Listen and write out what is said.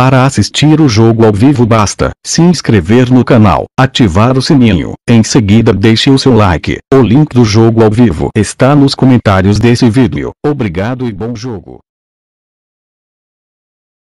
Para assistir o jogo ao vivo basta se inscrever no canal, ativar o sininho, em seguida deixe o seu like. O link do jogo ao vivo está nos comentários desse vídeo. Obrigado e bom jogo.